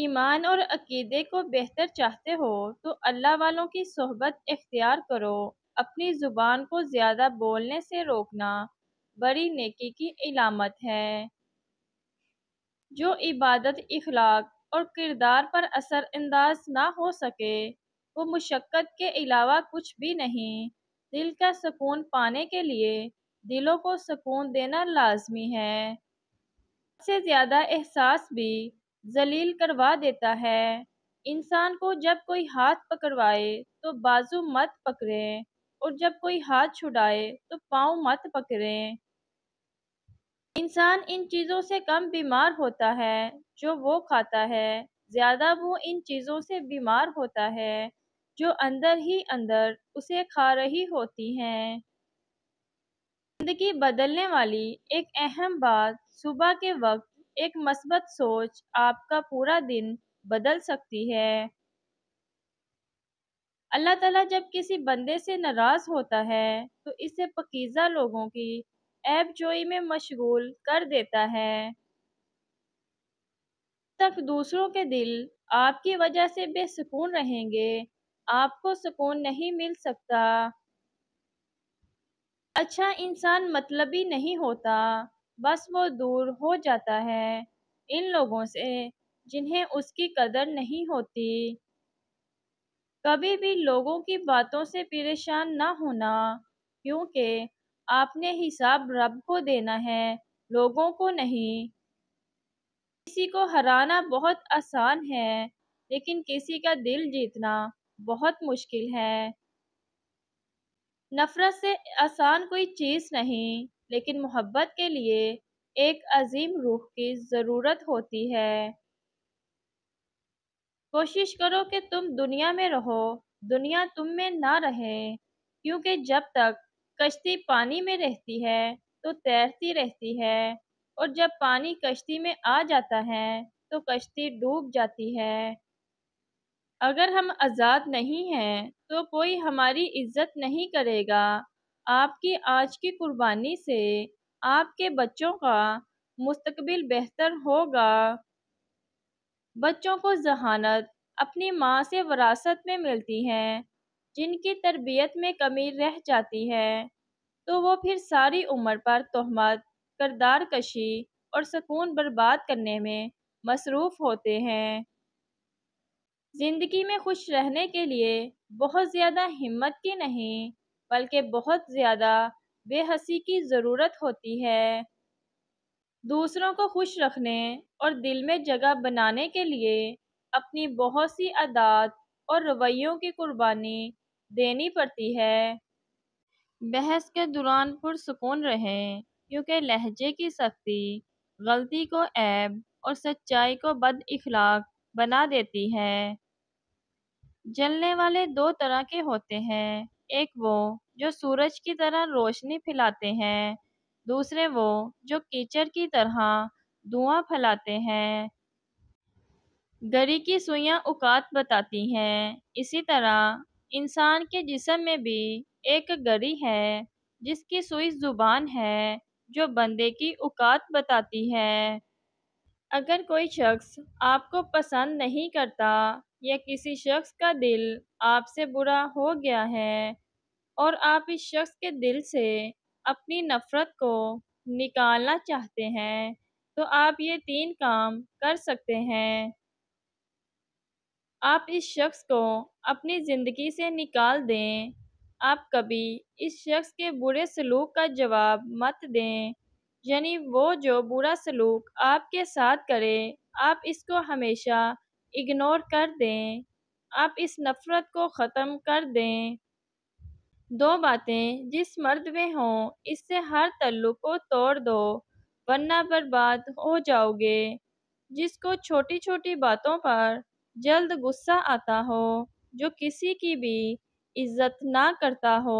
ईमान और अकीदे को बेहतर चाहते हो तो अल्लाह वालों की सोहबत इख्तियार करो अपनी ज़ुबान को ज़्यादा बोलने से रोकना बड़ी नेकी की इलामत है जो इबादत इखलाक और किरदार पर असरअंदाज ना हो सके वो मुशक्क़त के अलावा कुछ भी नहीं दिल का सुकून पाने के लिए दिलों को सुकून देना लाजमी है सबसे ज़्यादा एहसास भी जलील करवा देता है इंसान को जब कोई हाथ पकड़वाए तो बाजू मत पकड़ें और जब कोई हाथ छुड़ाए तो पाँव मत पकड़ें इंसान इन चीज़ों से कम बीमार होता है जो वो खाता है ज़्यादा वो इन चीज़ों से बीमार होता है जो अंदर ही अंदर उसे खा रही होती हैं ज़िंदगी बदलने वाली एक अहम बात सुबह के वक्त एक मस्बत सोच आपका पूरा दिन बदल सकती है अल्लाह ताला जब किसी बंदे से नाराज होता है तो इसे पकीज़ा लोगों की ऐब जोई में मशगूल कर देता है तक दूसरों के दिल आपकी वजह से बेसकून रहेंगे आपको सुकून नहीं मिल सकता अच्छा इंसान मतलबी नहीं होता बस वो दूर हो जाता है इन लोगों से जिन्हें उसकी कदर नहीं होती कभी भी लोगों की बातों से परेशान ना होना क्योंकि आपने हिसाब रब को देना है लोगों को नहीं किसी को हराना बहुत आसान है लेकिन किसी का दिल जीतना बहुत मुश्किल है नफरत से आसान कोई चीज़ नहीं लेकिन मोहब्बत के लिए एक अजीम रूह की ज़रूरत होती है कोशिश करो कि तुम दुनिया में रहो दुनिया तुम में ना रहे क्योंकि जब तक कश्ती पानी में रहती है तो तैरती रहती है और जब पानी कश्ती में आ जाता है तो कश्ती डूब जाती है अगर हम आज़ाद नहीं हैं तो कोई हमारी इज्जत नहीं करेगा आपकी आज की कुर्बानी से आपके बच्चों का मुस्तकबिल बेहतर होगा बच्चों को जहानत अपनी माँ से वरासत में मिलती है जिनकी तरबियत में कमी रह जाती है तो वो फिर सारी उम्र पर तोहमत करदार कशी और सुकून बर्बाद करने में मसरूफ़ होते हैं ज़िंदगी में खुश रहने के लिए बहुत ज़्यादा हिम्मत की नहीं बल्कि बहुत ज़्यादा बेहसी की ज़रूरत होती है दूसरों को खुश रखने और दिल में जगह बनाने के लिए अपनी बहुत सी अदात और रवैयों की कुर्बानी देनी पड़ती है बहस के दौरान पुरसकून रहें क्योंकि लहजे की सख्ती गलती को ऐब और सच्चाई को बद इखलाक बना देती है जलने वाले दो तरह के होते हैं एक वो जो सूरज की तरह रोशनी फैलाते हैं दूसरे वो जो कीचड़ की तरह धुआं फैलाते हैं गरी की सुइयां औकात बताती हैं इसी तरह इंसान के जिसम में भी एक गरी है जिसकी सुई ज़ुबान है जो बंदे की औकात बताती है अगर कोई शख्स आपको पसंद नहीं करता या किसी शख्स का दिल आपसे बुरा हो गया है और आप इस शख्स के दिल से अपनी नफ़रत को निकालना चाहते हैं तो आप ये तीन काम कर सकते हैं आप इस शख्स को अपनी ज़िंदगी से निकाल दें आप कभी इस शख्स के बुरे सलूक का जवाब मत दें यानी वो जो बुरा सलूक आपके साथ करे आप इसको हमेशा इग्नोर कर दें आप इस नफ़रत को ख़त्म कर दें दो बातें जिस मर्द में हों इससे हर तल्लु को तोड़ दो वरना बर्बाद हो जाओगे जिसको छोटी छोटी बातों पर जल्द गुस्सा आता हो जो किसी की भी इज्जत ना करता हो